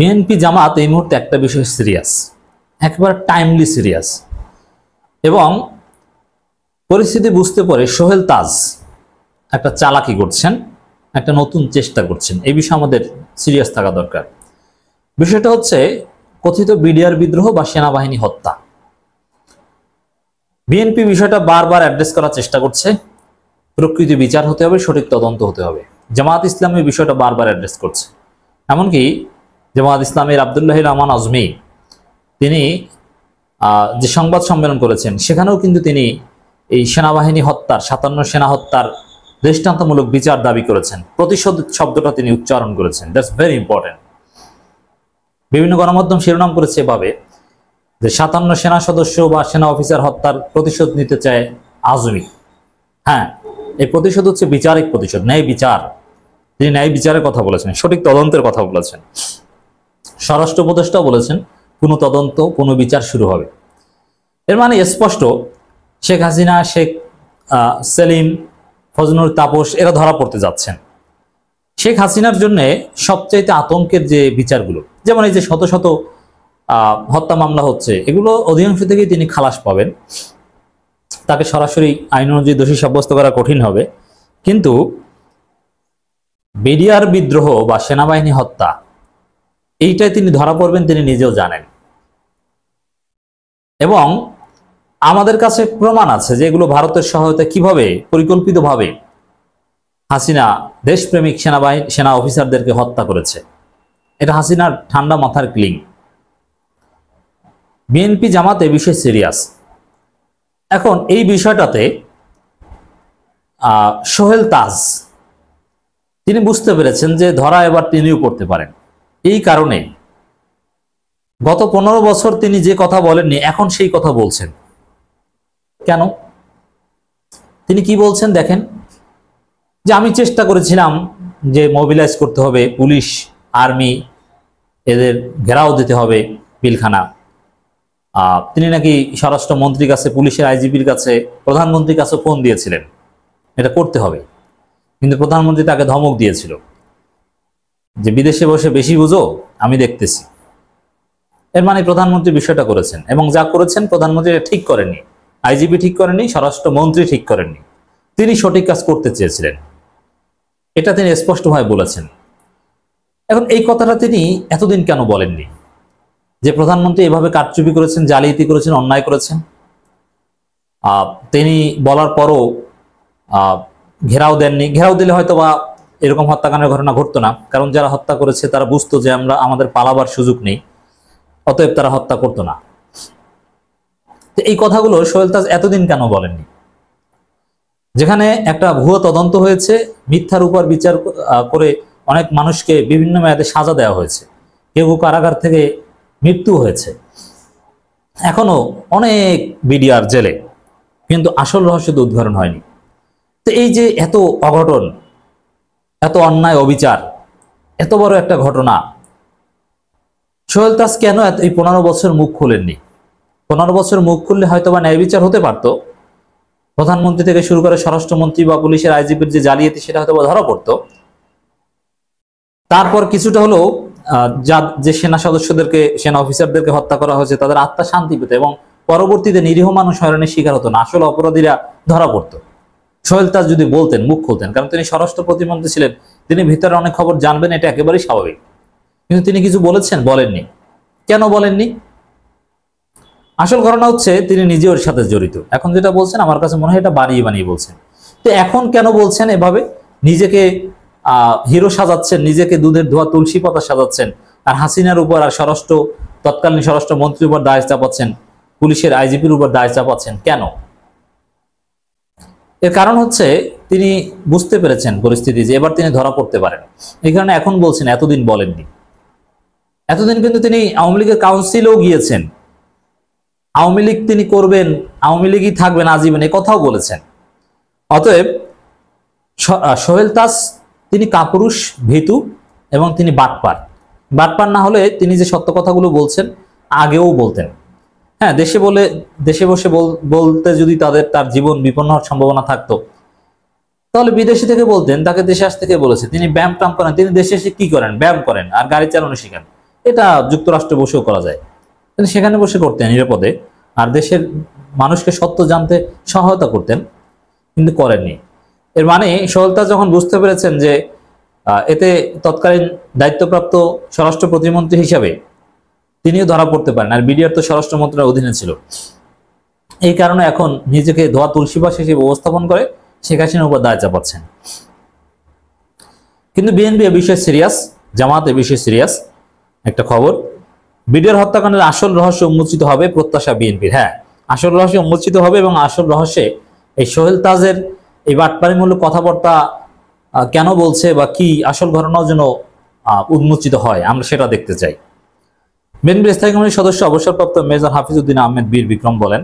BNP জামাত এই মুহূর্তে একটা বিষয় সিরিয়াস একবার টাইমলি সিরিয়াস এবং পরিস্থিতি বুঝতে পারে সোহেল তাজ একটা চালাকি করছেন একটা নতুন চেষ্টা করছেন এই বিষয়ে আমাদের সিরিয়াস থাকা দরকার বিষয়টা হচ্ছে কথিত বিডিআর বিদ্রোহ বা সেনাবাহিনী হত্যা বিএনপি বিষয়টা বারবার অ্যাড্রেস করার চেষ্টা করছে প্রকৃতি বিচার হতে হবে সঠিক তদন্ত হতে হবে জামাত ইসলামী বিষয়টা বারবার অ্যাড্রেস করছে এমনকি জামাত ইসলামের আবদুল্লাহ রহমান আজমি তিনি যে সংবাদ সম্মেলন করেছেন সেখানেও কিন্তু তিনি এই সেনাবাহিনী হত্যার সাতান্ন সেনা হত্যার দৃষ্টান্তমূলক বিচার দাবি করেছেন প্রতিশোধ শব্দটা তিনি উচ্চারণ করেছেন দ্যাটস ভেরি ইম্পর্টেন্ট বিভিন্ন গণমাধ্যম শিরোনাম করেছে এভাবে যে সাতান্ন সেনা সদস্য বা সেনা অফিসার হত্যার প্রতিশোধ নিতে চায় আজমি হ্যাঁ এই প্রতিশোধ হচ্ছে বিচারিক প্রতিশোধ ন্যায় বিচার তিনি ন্যায় বিচারের কথা বলেছেন সঠিক তদন্তের কথা বলেছেন স্বরাষ্ট্র উপদেষ্টা বলেছেন কোনো তদন্ত কোনো বিচার শুরু হবে এর মানে স্পষ্ট শেখ হাসিনা শেখ সেলিম ফজনুর তাপস এরা ধরা পড়তে যাচ্ছেন শেখ হাসিনার জন্যে সবচাইতে আতঙ্কের যে বিচারগুলো যেমন এই যে শত শত হত্যা মামলা হচ্ছে এগুলো অধিকাংশ থেকেই তিনি খালাস পাবেন তাকে সরাসরি আইন অনুযায়ী দোষী সাব্যস্ত করা কঠিন হবে কিন্তু বিডিআর বিদ্রোহ বা সেনাবাহিনী হত্যা এইটাই তিনি ধরা পড়বেন তিনি নিজেও জানেন এবং আমাদের কাছে প্রমাণ আছে যে এগুলো ভারতের সহায়তা কিভাবে পরিকল্পিতভাবে হাসিনা দেশপ্রেমিক সেনাবাহিনী সেনা অফিসারদেরকে হত্যা করেছে এটা হাসিনার ঠান্ডা মাথার ক্লিং বিএনপি জামাতে বিশেষ সিরিয়াস এখন এই বিষয়টাতে সোহেল তাজ তিনি বুঝতে পেরেছেন যে ধরা এবার তিনিও করতে পারেন এই কারণে গত পনেরো বছর তিনি যে কথা বলেননি এখন সেই কথা বলছেন কেন তিনি কি বলছেন দেখেন যে আমি চেষ্টা করেছিলাম যে মোবিলাইজ করতে হবে পুলিশ আর্মি এদের ঘেরাও দিতে হবে পিলখানা তিনি নাকি স্বরাষ্ট্রমন্ত্রীর কাছে পুলিশের আইজিপির কাছে প্রধানমন্ত্রীর কাছে ফোন দিয়েছিলেন এটা করতে হবে কিন্তু প্রধানমন্ত্রী তাকে ধমক দিয়েছিল যে বিদেশে বসে বেশি বুঝো আমি দেখতেছি এর মানে প্রধানমন্ত্রী বিষয়টা করেছেন এবং যা করেছেন প্রধানমন্ত্রী ঠিক করেননি আইজিবি ঠিক করেননি স্বরাষ্ট্রমন্ত্রী ঠিক করেননি তিনি সঠিক কাজ করতে চেয়েছিলেন এটা তিনি স্পষ্টভাবে বলেছেন এখন এই কথাটা তিনি এতদিন কেন বলেননি যে প্রধানমন্ত্রী এভাবে কারচুপি করেছেন জালিয়াতি করেছেন অন্যায় করেছেন তিনি বলার পরও ঘেরাও দেননি ঘেরাও দিলে হয়তো বা এরকম হত্যাকাণ্ডের ঘটনা ঘটতো না কারণ যারা হত্যা করেছে তারা বুঝতো যে আমরা আমাদের পালাবার সুযোগ নেই অতএব তারা হত্যা করতো না তো এই কথাগুলো সোহেল তাজ এতদিন কেন বলেননি যেখানে একটা ভুয়ো তদন্ত হয়েছে মিথ্যার উপর বিচার করে অনেক মানুষকে বিভিন্ন মেয়াদে সাজা দেওয়া হয়েছে কেউ কারাগার থেকে মৃত্যু হয়েছে এখনো অনেক বিডিআর জেলে কিন্তু আসল রহস্য তো উদ্ঘাটন হয়নি তো এই যে এত অঘটন এত অন্যায় অবিচার এত বড় একটা ঘটনা সোহেল তাস কেন এত এই পনেরো বছর মুখ খুলেননি পনেরো বছর মুখ খুললে হয়তো বা ন্যায় বিচার হতে পারত প্রধানমন্ত্রী থেকে শুরু করে স্বরাষ্ট্রমন্ত্রী বা পুলিশের আইজিপির যে জালিয়াতি সেটা হয়তো বা ধরা পড়ত তারপর কিছুটা হলেও যা যে সেনা সদস্যদেরকে সেনা অফিসারদেরকে হত্যা করা হয়েছে তাদের আত্মা শান্তি পেত এবং পরবর্তীতে নিরীহ মানুষ হয়রানির শিকার হতো না আসলে অপরাধীরা ধরা পড়তো সোহেল তাস যদি বলতেন মুখ খুলতেন কারণ তিনি স্বরাষ্ট্র প্রতিমন্ত্রী ছিলেন তিনি ভিতরে অনেক খবর জানবেন এটা একেবারেই স্বাভাবিক কিন্তু তিনি কিছু বলেছেন বলেননি কেন বলেননি আসল ঘটনা হচ্ছে তিনি নিজে ওর সাথে জড়িত এখন যেটা বলছেন আমার কাছে মনে হয় এটা বানিয়ে বানিয়ে বলছেন তো এখন কেন বলছেন এভাবে নিজেকে হিরো সাজাচ্ছেন নিজেকে দুধের ধোয়া তুলসী পাতা সাজাচ্ছেন আর হাসিনার উপর আর স্বরাষ্ট্র তৎকালীন স্বরাষ্ট্র মন্ত্রীর উপর দায় চাপাচ্ছেন পুলিশের আইজিপির উপর দায় চাপাচ্ছেন কেন এর কারণ হচ্ছে তিনি বুঝতে পেরেছেন পরিস্থিতি যে এবার তিনি ধরা পড়তে পারেন এই কারণে এখন বলছেন এতদিন বলেননি এতদিন কিন্তু তিনি আওয়ামী লীগের কাউন্সিলেও গিয়েছেন আওয়ামী লীগ তিনি করবেন আওয়ামী লীগই থাকবেন আজীবন এই কথাও বলেছেন অতএব সোহেল তাস তিনি কাপুরুষ ভীতু এবং তিনি বাটপার বাটপার না হলে তিনি যে সত্য কথাগুলো বলছেন আগেও বলতেন হ্যাঁ দেশে বলে দেশে বসে বলতে যদি তাদের তার জীবন বিপন্ন হওয়ার সম্ভাবনা থাকতো তাহলে বিদেশি থেকে বলতেন তাকে দেশে আসতে থেকে বলেছে তিনি ব্যায়াম টাম করেন তিনি দেশে এসে কি করেন ব্যায়াম করেন আর গাড়ি চালানো শেখেন এটা যুক্তরাষ্ট্রে বসেও করা যায় তিনি সেখানে বসে করতেন নিরাপদে আর দেশের মানুষকে সত্য জানতে সহায়তা করতেন কিন্তু করেননি এর মানে সহলতা যখন বুঝতে পেরেছেন যে এতে তৎকালীন দায়িত্বপ্রাপ্ত স্বরাষ্ট্র প্রতিমন্ত্রী হিসাবে তিনিও ধরা পড়তে পারেন আর বিডিআর তো স্বরাষ্ট্র মন্ত্রণালয়ের অধীনে ছিল এই কারণে এখন নিজেকে ধোয়া তুলসীবাস হিসেবে উপস্থাপন করে শেখ হাসিনার উপর দায় চাপাচ্ছেন কিন্তু বিএনপি এ বিষয়ে সিরিয়াস জামাত এ বিষয়ে সিরিয়াস একটা খবর বিডিআর হত্যাকাণ্ডের আসল রহস্য উন্মোচিত হবে প্রত্যাশা বিএনপির হ্যাঁ আসল রহস্য উন্মোচিত হবে এবং আসল রহস্যে এই সোহেল তাজের এই বাটপারিমূলক কথাবার্তা কেন বলছে বা কি আসল ঘটনার যেন উন্মোচিত হয় আমরা সেটা দেখতে চাই মেনবির স্থায়ী কমিটির সদস্য অবসরপ্রাপ্ত মেজর হাফিজউদ্দিন আহমেদ বীর বিক্রম বলেন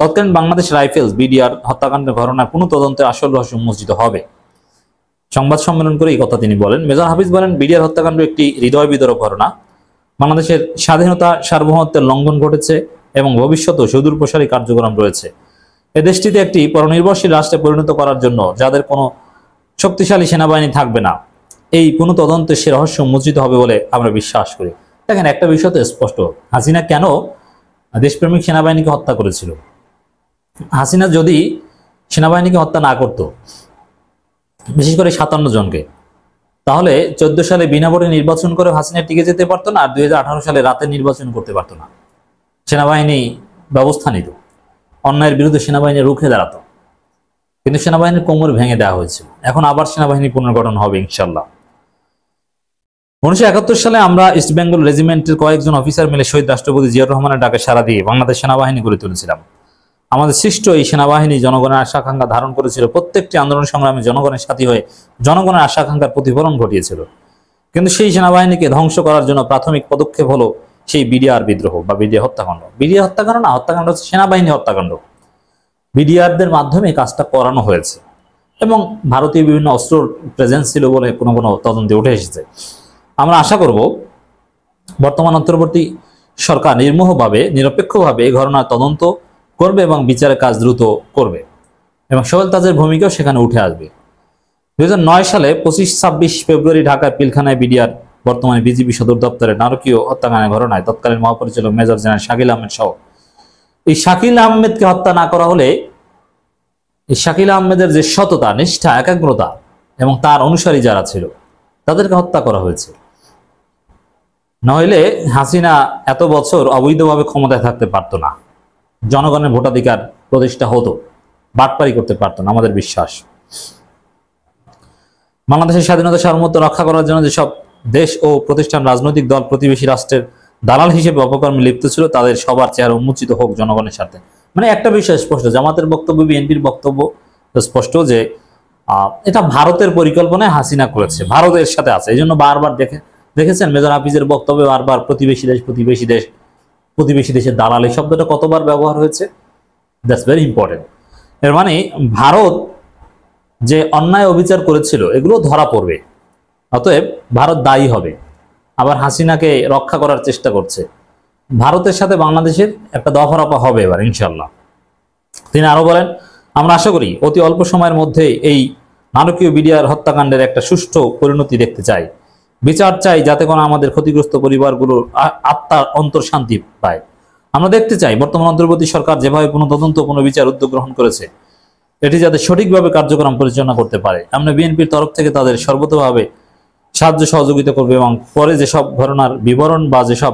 তৎকালীন বাংলাদেশ রাইফেলস বিডিআর হত্যাকাণ্ডের ঘটনায় কোনো তদন্তের আসল রহস্য উন্মোচিত হবে সংবাদ সম্মেলন করে এই কথা তিনি বলেন মেজর হাফিজ বলেন বিডিআর হত্যাকাণ্ড একটি হৃদয় বিদরক ঘটনা বাংলাদেশের স্বাধীনতা সার্বভৌমত্বের লঙ্ঘন ঘটেছে এবং ভবিষ্যতেও সুদূর প্রসারী কার্যক্রম রয়েছে এ দেশটিতে একটি পরনির্ভরশীল রাষ্ট্রে পরিণত করার জন্য যাদের কোনো শক্তিশালী সেনাবাহিনী থাকবে না এই কোনো তদন্তে সে রহস্য উন্মোচিত হবে বলে আমরা বিশ্বাস করি দেখেন একটা বিষয় তো স্পষ্ট হাসিনা কেন দেশপ্রেমিক সেনাবাহিনীকে হত্যা করেছিল হাসিনা যদি সেনাবাহিনীকে হত্যা না করত বিশেষ করে সাতান্ন জনকে তাহলে চোদ্দ সালে বিনা ভোটে নির্বাচন করে হাসিনা টিকে যেতে পারতো না আর দুই সালে রাতে নির্বাচন করতে পারতো না সেনাবাহিনী ব্যবস্থা নিত অন্যায়ের বিরুদ্ধে সেনাবাহিনী রুখে দাঁড়াতো কিন্তু সেনাবাহিনীর কোমর ভেঙে দেওয়া হয়েছে এখন আবার সেনাবাহিনী পুনর্গঠন হবে ইনশাল্লাহ উনিশশো সালে আমরা ইস্ট বেঙ্গল রেজিমেন্টের কয়েকজন অফিসার মিলে শহীদ রাষ্ট্রপতি জিয়াউর রহমানের ডাকে সারা দিয়ে বাংলাদেশ সেনাবাহিনী গড়ে তুলেছিলাম আমাদের সৃষ্ট এই সেনাবাহিনী জনগণের আশাকাঙ্ক্ষা ধারণ করেছিল প্রত্যেকটি আন্দোলন সংগ্রামে জনগণের সাথী হয়ে জনগণের আশাকাঙ্ক্ষার প্রতিফলন ঘটিয়েছিল কিন্তু সেই সেনাবাহিনীকে ধ্বংস করার জন্য প্রাথমিক পদক্ষেপ হলো সেই বিডিআর বিদ্রোহ বা বিডিআর হত্যাকাণ্ড বিডিআর হত্যাকাণ্ড না হত্যাকাণ্ড হচ্ছে সেনাবাহিনী হত্যাকাণ্ড বিডিআরদের মাধ্যমে কাজটা করানো হয়েছে এবং ভারতীয় বিভিন্ন অস্ত্র প্রেজেন্স ছিল বলে কোনো কোনো তদন্তে উঠে এসেছে আমরা আশা করব বর্তমান অন্তর্বর্তী সরকার নির্মোহভাবে নিরপেক্ষভাবে ঘটনার তদন্ত করবে এবং বিচারের কাজ দ্রুত করবে এবং সোহেল তাজের ভূমিকাও সেখানে উঠে আসবে দুই সালে পঁচিশ ছাব্বিশ ফেব্রুয়ারি ঢাকার পিলখানায় বিডিআর বর্তমানে বিজিবি সদর দপ্তরের নারকীয় হত্যাকাণ্ডের ঘটনায় তৎকালীন মহাপরিচালক মেজর জেনারেল শাকিল আহমেদ সহ এই শাকিল আহমেদকে হত্যা না করা হলে এই শাকিল আহমেদের যে সততা নিষ্ঠা একাগ্রতা এবং তার অনুসারী যারা ছিল তাদেরকে হত্যা করা হয়েছে নইলে হাসিনা এত বছর অবৈধভাবে ক্ষমতায় থাকতে পারত না জনগণের ভোটাধিকার প্রতিষ্ঠা হতো বাটপারি করতে পারত না আমাদের বিশ্বাস বাংলাদেশের স্বাধীনতা সার্বভৌমত্ব রক্ষা করার জন্য যেসব দেশ ও প্রতিষ্ঠান রাজনৈতিক দল প্রতিবেশী রাষ্ট্রের দালাল হিসেবে অপকর্মে লিপ্ত ছিল তাদের সবার চেহারা উন্মোচিত হোক জনগণের সাথে মানে একটা বিষয় স্পষ্ট জামাতের বক্তব্য বিএনপির বক্তব্য স্পষ্ট যে এটা ভারতের পরিকল্পনায় হাসিনা করেছে ভারতের সাথে আছে এই জন্য বারবার দেখে দেখেছেন মেজর হাফিজের বক্তব্যে বারবার প্রতিবেশী দেশ প্রতিবেশী দেশ প্রতিবেশী দেশের দালাল এই শব্দটা কতবার ব্যবহার হয়েছে দ্যাটস ভেরি ইম্পর্টেন্ট এর মানে ভারত যে অন্যায় অবিচার করেছিল এগুলো ধরা পড়বে অতএব ভারত দায়ী হবে আবার হাসিনাকে রক্ষা করার চেষ্টা করছে ভারতের সাথে বাংলাদেশের একটা দফারফা হবে এবার ইনশাল্লাহ তিনি আরো বলেন আমরা আশা করি অতি অল্প সময়ের মধ্যে এই নারকীয় বিডিআর হত্যাকাণ্ডের একটা সুষ্ঠু পরিণতি দেখতে চাই বিচার চাই যাতে করে আমাদের ক্ষতিগ্রস্ত পরিবারগুলোর আত্মার অন্তর শান্তি পায় আমরা দেখতে চাই বর্তমান অন্তর্বর্তী সরকার যেভাবে কোনো তদন্ত কোনো বিচার উদ্যোগ গ্রহণ করেছে এটি যাতে সঠিকভাবে কার্যক্রম পরিচালনা করতে পারে আমরা বিএনপির তরফ থেকে তাদের সর্বতভাবে সাহায্য সহযোগিতা করবে এবং পরে যেসব ঘটনার বিবরণ বা যেসব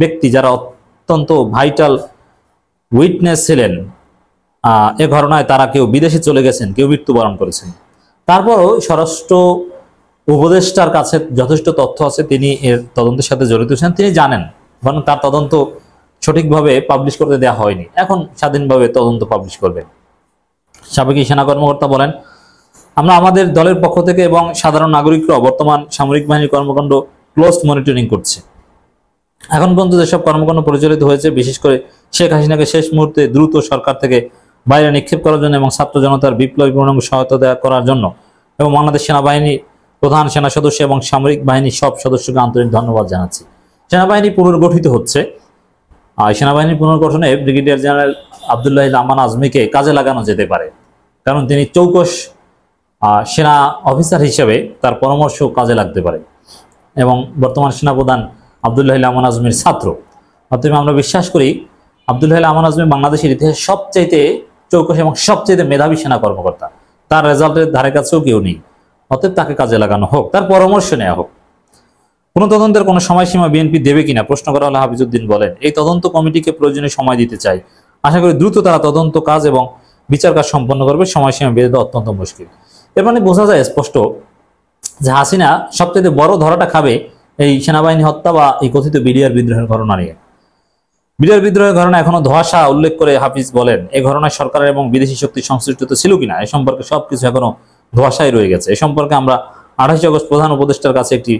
ব্যক্তি যারা অত্যন্ত ভাইটাল উইটনেস ছিলেন এ ঘটনায় তারা কেউ বিদেশে চলে গেছেন কেউ মৃত্যুবরণ করেছেন তারপরও স্বরাষ্ট্র উপদেষ্টার কাছে যথেষ্ট তথ্য আছে তিনি এর তদন্তের সাথে জড়িত ছিলেন তিনি জানেন কারণ তার তদন্ত সঠিকভাবে পাবলিশ করতে দেওয়া হয়নি এখন স্বাধীনভাবে তদন্ত পাবলিশ করবে সাবেক সেনা কর্মকর্তা বলেন আমরা আমাদের দলের পক্ষ থেকে এবং সাধারণ নাগরিকরাও বর্তমান সামরিক বাহিনীর কর্মকাণ্ড ক্লোজ মনিটরিং করছে এখন পর্যন্ত যেসব কর্মকাণ্ড পরিচালিত হয়েছে বিশেষ করে শেখ হাসিনাকে শেষ মুহূর্তে দ্রুত সরকার থেকে বাইরে নিক্ষেপ করার জন্য এবং ছাত্র জনতার বিপ্লবী পূর্ণাঙ্গ সহায়তা দেওয়া করার জন্য এবং বাংলাদেশ সেনাবাহিনী প্রধান সেনা সদস্য এবং সামরিক বাহিনীর সব সদস্যকে আন্তরিক ধন্যবাদ জানাচ্ছি সেনাবাহিনী পুনর্গঠিত হচ্ছে সেনাবাহিনী পুনর্গঠনে ব্রিগেডিয়ার জেনারেল আবদুল্লাহ আমান আজমিকে কাজে লাগানো যেতে পারে কারণ তিনি চৌকশ সেনা অফিসার হিসেবে তার পরামর্শ কাজে লাগতে পারে এবং বর্তমান সেনাপ্রধান আবদুল্লাহ আমান আজমির ছাত্র অতএব আমরা বিশ্বাস করি আবদুল্লাহ আমান আজমি বাংলাদেশের ইতিহাসে সবচাইতে চৌকশ এবং সবচাইতে মেধাবী সেনা কর্মকর্তা তার রেজাল্টের ধারে কাছেও কেউ নেই অতএব তাকে কাজে লাগানো হোক তার পরামর্শ নেওয়া হোক কোনো তদন্তের কোনো সময়সীমা বিএনপি দেবে কিনা প্রশ্ন করা হলে হাফিজুদ্দিন বলেন এই তদন্ত কমিটিকে প্রয়োজনীয় সময় দিতে চাই আশা করি দ্রুত তারা তদন্ত কাজ এবং বিচার কাজ সম্পন্ন করবে সময়সীমা বেঁধে দেওয়া অত্যন্ত মুশকিল এর মানে বোঝা যায় স্পষ্ট যে হাসিনা সবচেয়ে বড় ধরাটা খাবে এই সেনাবাহিনী হত্যা বা এই কথিত বিডিআর বিদ্রোহের ঘটনা নিয়ে বিডিআর বিদ্রোহের ঘটনা এখনো ধোয়াশা উল্লেখ করে হাফিজ বলেন এই ঘটনায় সরকারের এবং বিদেশি শক্তি সংশ্লিষ্ট ছিল কিনা এ সম্পর্কে সবকিছু এখনো ধোয়াশায় রয়ে গেছে এ সম্পর্কে আমরা আঠাশে আগস্ট প্রধান উপদেষ্টার কাছে একটি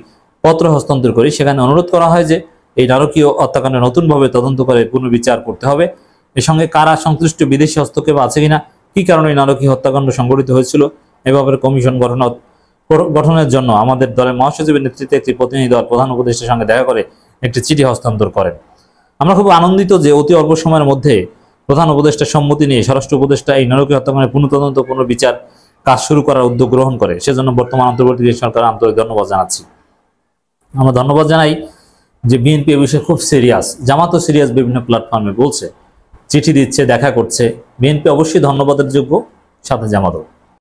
পত্র হস্তান্তর করি সেখানে অনুরোধ করা হয় যে এই নারকীয় হত্যাকাণ্ডে নতুনভাবে তদন্ত করে পুনর্বিচার করতে হবে এর সঙ্গে কারা সংশ্লিষ্ট বিদেশি হস্তক্ষেপ আছে কিনা কি কারণে এই নারকীয় হত্যাকাণ্ড সংঘটিত হয়েছিল এ ব্যাপারে কমিশন গঠন গঠনের জন্য আমাদের দলের মহাসচিবের নেতৃত্বে একটি প্রতিনিধি দল প্রধান উপদেষ্টার সঙ্গে দেখা করে একটি চিঠি হস্তান্তর করেন আমরা খুব আনন্দিত যে অতি অল্প সময়ের মধ্যে প্রধান উপদেষ্টার সম্মতি নিয়ে স্বরাষ্ট্র উপদেষ্টা এই নারকীয় হত্যাকাণ্ডের পুনঃতদন্ত পুনর্বিচার কাজ শুরু করার উদ্যোগ গ্রহণ করে সেজন্য বর্তমান অন্তর্বর্তী সরকার আন্তরিক ধন্যবাদ জানাচ্ছি আমরা ধন্যবাদ জানাই যে বিএনপি এ বিষয়ে খুব সিরিয়াস জামাতও সিরিয়াস বিভিন্ন প্ল্যাটফর্মে বলছে চিঠি দিচ্ছে দেখা করছে বিএনপি অবশ্যই ধন্যবাদের যোগ্য সাথে জামাতও